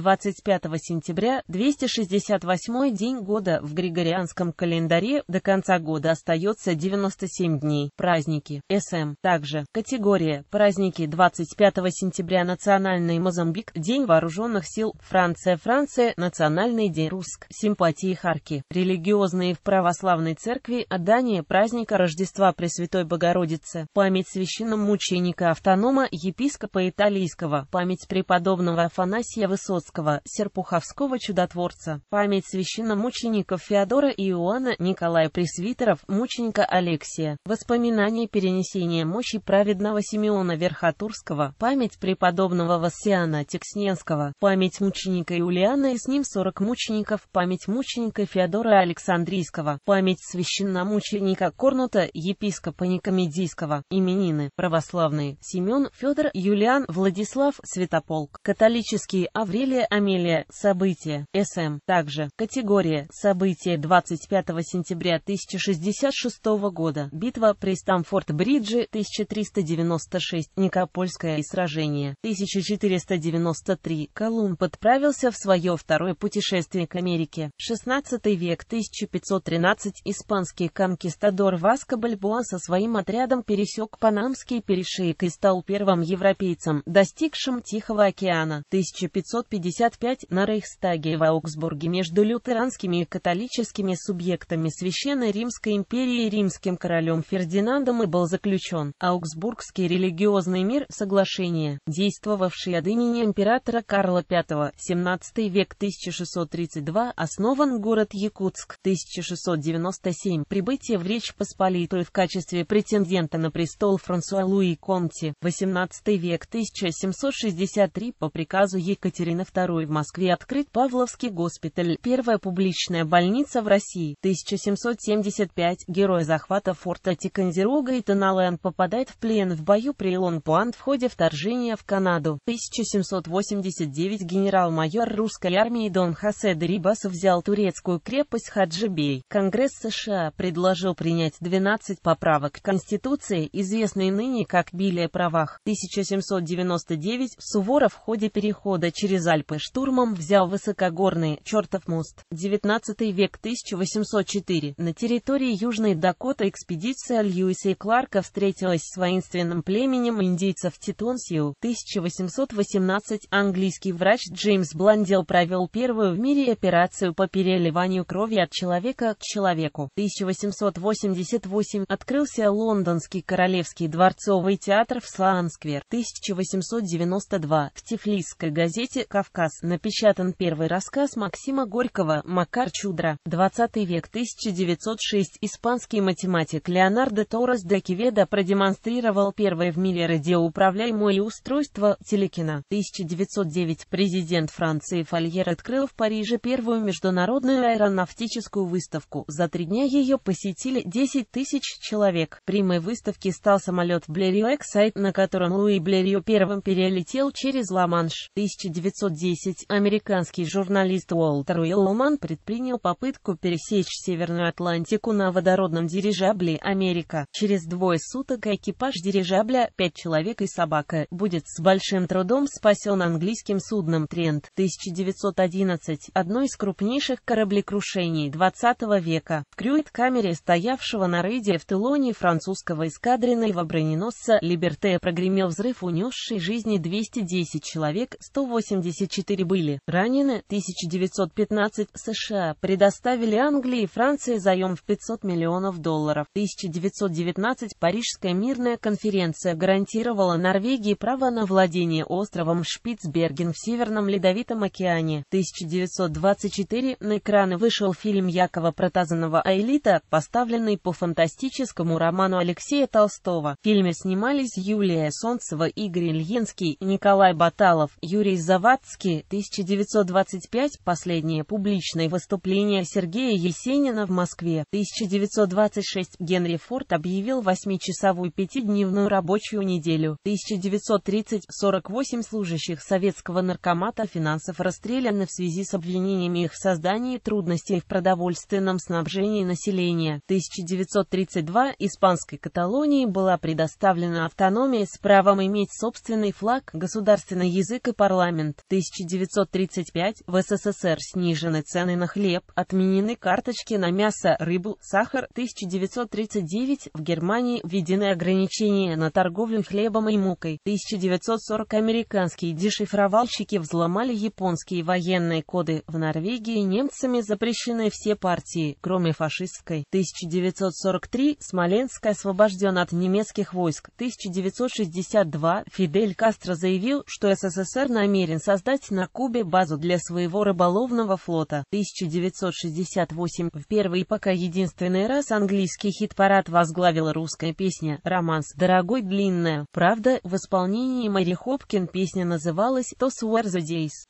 25 сентября, 268 день года в григорианском календаре, до конца года остается 97 дней. Праздники. СМ. Также. Категория. Праздники 25 сентября Национальный Мозамбик, День вооруженных сил. Франция. Франция. Национальный день. Русск. Симпатии Харки. Религиозные в православной церкви отдание праздника Рождества Пресвятой Богородицы. Память священномученика автонома епископа Италийского. Память преподобного Афанасия Высоцкого. Ивановского, Серпуховского чудотворца, память священномучеников Феодора и Иоанна, Николая Пресвитеров, мученика Алексия, воспоминания перенесения мощи праведного Симеона Верхотурского, память преподобного Вассиана Тексненского, память мученика Юлиана и с ним 40 мучеников, память мученика Феодора Александрийского, память священномученика Корнута, епископа Никомедийского, именины, православные, Симеон, Федор, Юлиан, Владислав, Святополк, католические Аврелий, Амелия Амелия. Событие. СМ. Также. Категория. Событие 25 сентября 1066 года. Битва при Стамфорд-Бриджи 1396. Никопольское сражение. 1493. Колумб отправился в свое второе путешествие к Америке. 16 век 1513. Испанский конкистадор Васко Бальбоа со своим отрядом пересек Панамский перешейк и стал первым европейцем, достигшим Тихого океана. 1550 1955 на Рейхстаге в Аугсбурге между лютеранскими и католическими субъектами Священной Римской империи и римским королем Фердинандом и был заключен Аугсбургский религиозный мир соглашение, действовавший от имени императора Карла V, 17 век 1632, основан город Якутск, 1697, прибытие в Речь Посполитую в качестве претендента на престол Франсуа Луи Комти, 18 век 1763 по приказу Екатерины второй в Москве открыт Павловский госпиталь, первая публичная больница в России. 1775. Герой захвата форта Тикандерога и Таналэн попадает в плен в бою при Лонгпуант в ходе вторжения в Канаду. 1789. Генерал-майор русской армии Дон Хосе де взял турецкую крепость Хаджибей. Конгресс США предложил принять 12 поправок к Конституции, известной ныне как Билли о правах. 1799. Суворов в ходе перехода через Альпы Альпы штурмом взял высокогорный Чертов мост. 19 век 1804. На территории Южной Дакоты экспедиция Льюиса и Кларка встретилась с воинственным племенем индейцев Титонсью. 1818 английский врач Джеймс Бландел провел первую в мире операцию по переливанию крови от человека к человеку. 1888 открылся Лондонский Королевский дворцовый театр в Слаансквер. 1892 в Тифлисской газете «Кавказ» Кавказ напечатан первый рассказ Максима Горького «Макар Чудра», 20 век 1906. Испанский математик Леонардо Торрес де Кеведа продемонстрировал первое в мире радиоуправляемое устройство телекина. 1909 президент Франции Фольер открыл в Париже первую международную аэронавтическую выставку. За три дня ее посетили 10 тысяч человек. Прямой выставки стал самолет Блерио Эксайт, на котором Луи Блерио первым перелетел через Ла-Манш. 1910 10 американский журналист Уолтер Уиллман предпринял попытку пересечь Северную Атлантику на водородном дирижабле «Америка». Через двое суток экипаж дирижабля, пять человек и собака, будет с большим трудом спасен английским судном «Трент» 1911, одно из крупнейших кораблекрушений 20 века. В крюит-камере стоявшего на рейде в Телоне французского эскадренного броненосца «Либерте» прогремел взрыв, унесший жизни 210 человек, 180 4 были ранены, 1915 США предоставили Англии и Франции заем в 500 миллионов долларов, 1919 Парижская мирная конференция гарантировала Норвегии право на владение островом Шпицберген в Северном Ледовитом океане, 1924 на экраны вышел фильм Якова Протазанова «Аэлита», поставленный по фантастическому роману Алексея Толстого. В фильме снимались Юлия Солнцева, Игорь Ильинский, Николай Баталов, Юрий Завадский, Минске, 1925, последнее публичное выступление Сергея Есенина в Москве, 1926, Генри Форд объявил восьмичасовую пятидневную рабочую неделю, 1930, 48 служащих советского наркомата финансов расстреляны в связи с обвинениями их в создании трудностей в продовольственном снабжении населения, 1932, испанской Каталонии была предоставлена автономия с правом иметь собственный флаг, государственный язык и парламент, 1933, 1935 в СССР снижены цены на хлеб, отменены карточки на мясо, рыбу, сахар. 1939 в Германии введены ограничения на торговлю хлебом и мукой. 1940 американские дешифровальщики взломали японские военные коды. В Норвегии немцами запрещены все партии, кроме фашистской. 1943 Смоленск освобожден от немецких войск. 1962 Фидель Кастро заявил, что СССР намерен создать создать на Кубе базу для своего рыболовного флота. 1968 в первый и пока единственный раз английский хит-парад возглавила русская песня «Романс дорогой длинная». Правда, в исполнении Мэри Хопкин песня называлась «Those were the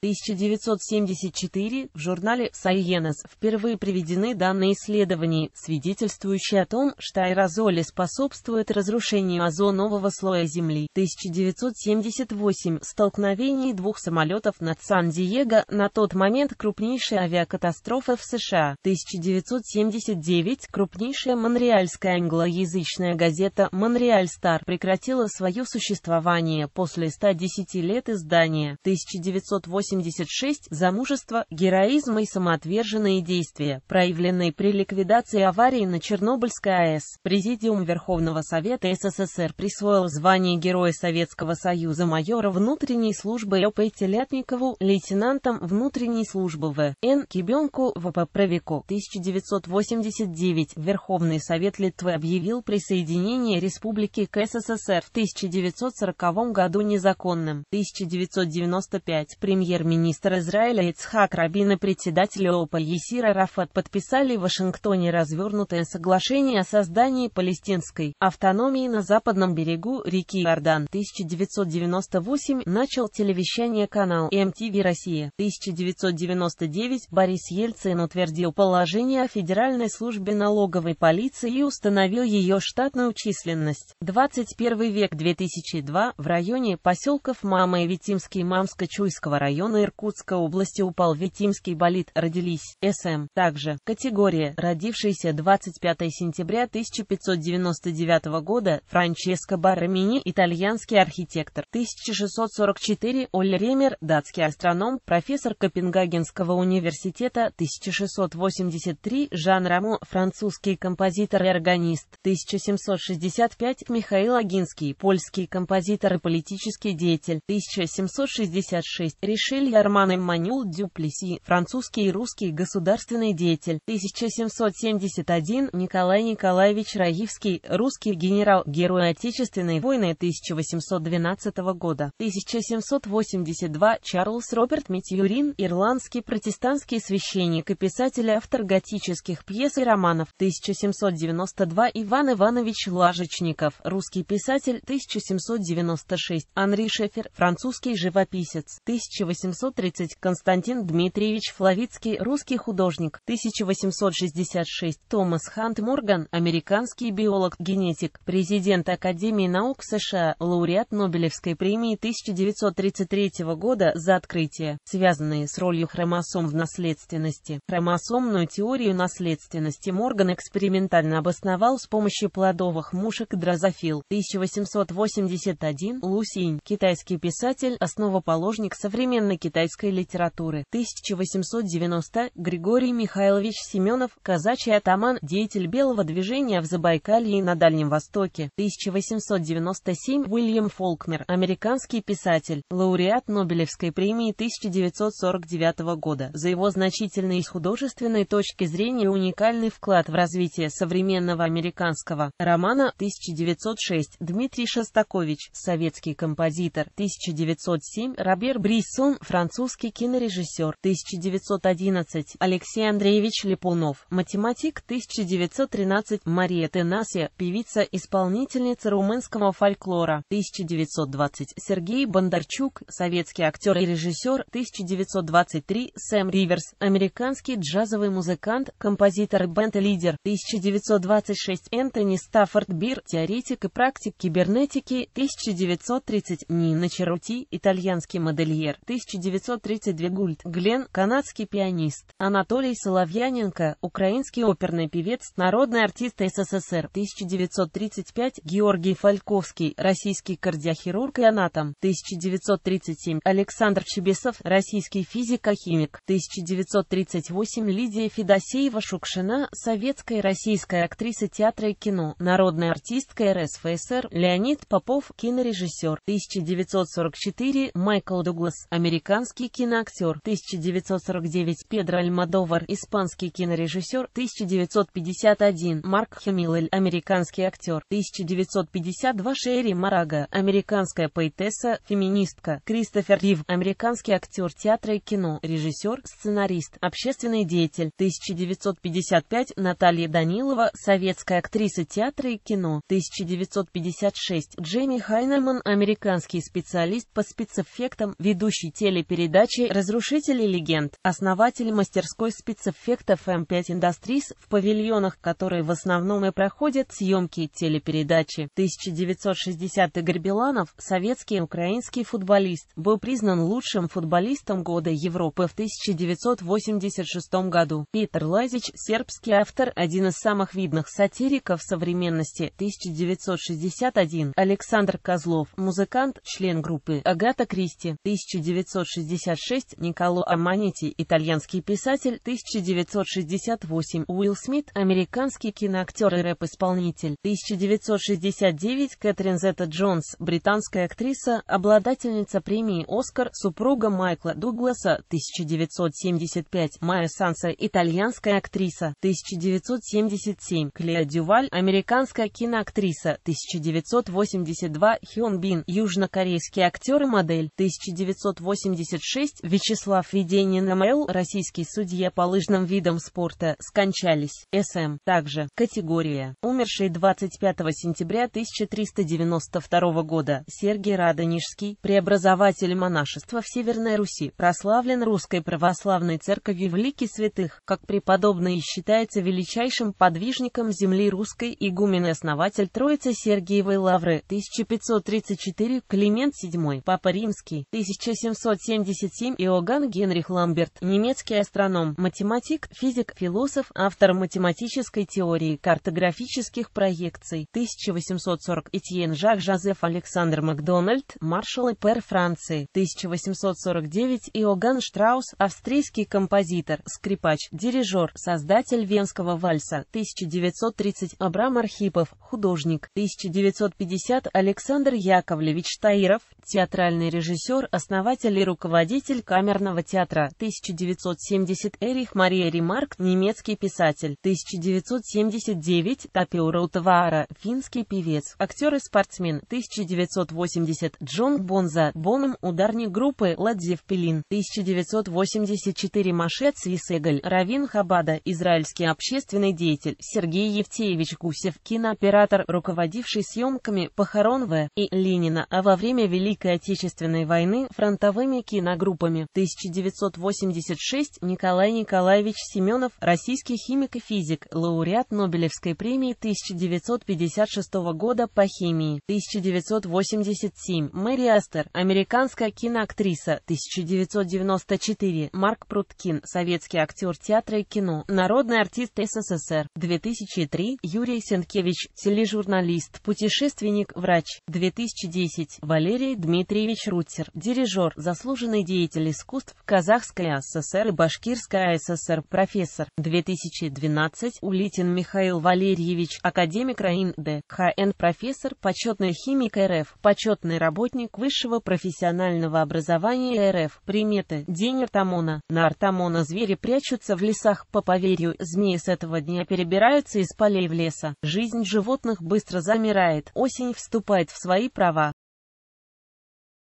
1974 в журнале «Сайенес» впервые приведены данные исследований, свидетельствующие о том, что аэрозоли способствуют разрушению озонового слоя Земли. 1978 столкновение двух самолетов бортов над Сан-Диего, на тот момент крупнейшая авиакатастрофа в США. 1979 крупнейшая монреальская англоязычная газета «Монреаль Стар» прекратила свое существование после 110 лет издания. 1986 замужество, героизм и самоотверженные действия, проявленные при ликвидации аварии на Чернобыльской АЭС. Президиум Верховного Совета СССР присвоил звание Героя Советского Союза майора внутренней службы ОП «Телятник» Мельникову, лейтенантом внутренней службы В.Н. Кибенку в поправику 1989 Верховный Совет Литвы объявил присоединение республики к СССР в 1940 году незаконным. 1995 премьер-министр Израиля Ицхак Рабин и председатель ООП Есира Рафат подписали в Вашингтоне развернутое соглашение о создании палестинской автономии на западном берегу реки Иордан. 1998 начал телевещание канал. MTV России 1999 Борис Ельцин утвердил положение о Федеральной службе налоговой полиции и установил ее штатную численность. 21 век 2002 в районе поселков Мама и Витимский Мамско-Чуйского района Иркутской области упал Витимский болид родились СМ. Также категория родившийся 25 сентября 1599 года Франческо Барамини, итальянский архитектор 1644 Оль Ремер, да датский астроном, профессор Копенгагенского университета 1683, Жан Рамо, французский композитор и органист 1765, Михаил Агинский, польский композитор и политический деятель 1766, Ришель Арман Эмманюл Дюплеси, французский и русский государственный деятель 1771, Николай Николаевич Раевский, русский генерал, герой Отечественной войны 1812 года, 1782, Чарльз Роберт Митьюрин, ирландский протестантский священник и писатель, автор готических пьес и романов 1792, Иван Иванович Лажечников, русский писатель 1796, Анри Шефер, французский живописец 1830, Константин Дмитриевич Флавицкий, русский художник 1866, Томас Хант Морган, американский биолог-генетик, президент Академии наук США, лауреат Нобелевской премии 1933 года за открытия, связанные с ролью хромосом в наследственности. Хромосомную теорию наследственности Морган экспериментально обосновал с помощью плодовых мушек дрозофил. 1881 Лусинь, китайский писатель, основоположник современной китайской литературы. 1890 Григорий Михайлович Семенов, казачий атаман, деятель белого движения в Забайкалье и на Дальнем Востоке. 1897 Уильям Фолкнер, американский писатель, лауреат Нобелевской Нобелевской премии 1949 года за его значительный с художественной точки зрения уникальный вклад в развитие современного американского романа 1906 Дмитрий Шостакович, советский композитор 1907 Робер Бриссон, французский кинорежиссер 1911 Алексей Андреевич Липунов, математик 1913 Мария Тенасия, певица-исполнительница румынского фольклора 1920 Сергей Бондарчук, советский актер актер и режиссер 1923, Сэм Риверс, американский джазовый музыкант, композитор и бенд-лидер 1926, Энтони Стаффорд Бир, теоретик и практик кибернетики 1930, Нина Черути, итальянский модельер 1932, Гульт Глен, канадский пианист, Анатолий Соловьяненко, украинский оперный певец, народный артист СССР 1935, Георгий Фальковский, российский кардиохирург и анатом 1937, Александр Александр Чебесов, российский физико-химик, 1938, Лидия Федосеева Шукшина, советская российская актриса театра и кино, народная артистка РСФСР, Леонид Попов, кинорежиссер, 1944, Майкл Дуглас, американский киноактер, 1949, Педро Альмадовар, испанский кинорежиссер, 1951, Марк Хемилель, американский актер, 1952, Шерри Марага, американская поэтесса, феминистка, Кристофер Рив, Американский актер театра и кино, режиссер, сценарист, общественный деятель. 1955 Наталья Данилова, советская актриса театра и кино. 1956 Джейми Хайнерман, американский специалист по спецэффектам, ведущий телепередачи «Разрушители легенд», основатель мастерской спецэффектов М5 эм Industries, в павильонах которые в основном и проходят съемки телепередачи. 1960 Игорь Биланов, советский и украинский футболист, был признан лучшим футболистом года Европы в 1986 году. Питер Лазич, сербский автор, один из самых видных сатириков современности, 1961. Александр Козлов, музыкант, член группы Агата Кристи, 1966. Николо Аманити, итальянский писатель, 1968. Уилл Смит, американский киноактер и рэп-исполнитель, 1969. Кэтрин Зета Джонс, британская актриса, обладательница премии «Оскар» супруга Майкла Дугласа 1975, Майя Санса, итальянская актриса 1977, Клея Дюваль, американская киноактриса 1982, Хён Бин, южнокорейский актер и модель 1986, Вячеслав Веденин МЛ, российский судья по лыжным видам спорта, скончались, СМ, также, категория, умерший 25 сентября 1392 года, Сергей Радонежский, преобразователь монашества монашества в Северной Руси, прославлен Русской Православной Церковью Великий Святых, как преподобный и считается величайшим подвижником земли русской, игумен и основатель Троицы Сергиевой Лавры, 1534, Климент VII, Папа Римский, 1777, Иоганн Генрих Ламберт, немецкий астроном, математик, физик, философ, автор математической теории картографических проекций, 1840, Этьен Жак Жозеф Александр Макдональд, маршал и пер Франции, 1840. 1849 Иоганн Штраус, австрийский композитор, скрипач, дирижер, создатель венского вальса, 1930 Абрам Архипов, художник, 1950 Александр Яковлевич Таиров, театральный режиссер, основатель и руководитель камерного театра, 1970 Эрих Мария Ремарк, немецкий писатель, 1979 Тапио Раутаваара, финский певец, актер и спортсмен, 1980 Джон Бонза, Боном ударник группы Ладзив Пелин, 1984 Машет Свисегаль, Равин Хабада, израильский общественный деятель, Сергей Евтеевич Гусев, кинооператор, руководивший съемками «Похорон В» и «Ленина», а во время Великой Отечественной войны фронтовыми киногруппами, 1986 Николай Николаевич Семенов, российский химик и физик, лауреат Нобелевской премии 1956 года по химии, 1987 Мэри Астер, американская кино актриса, 1994, Марк Пруткин, советский актер театра и кино, народный артист СССР, 2003, Юрий Сенкевич, тележурналист, путешественник, врач, 2010, Валерий Дмитриевич Рутер, дирижер, заслуженный деятель искусств Казахской ССР и Башкирской ССР, профессор, 2012, Улитин Михаил Валерьевич, академик РАИН ДХН профессор, почетный химик РФ, почетный работник высшего профессионального образования, образования РФ. Приметы. День Артамона. На Артамона звери прячутся в лесах. По поверью, змеи с этого дня перебираются из полей в леса. Жизнь животных быстро замирает. Осень вступает в свои права.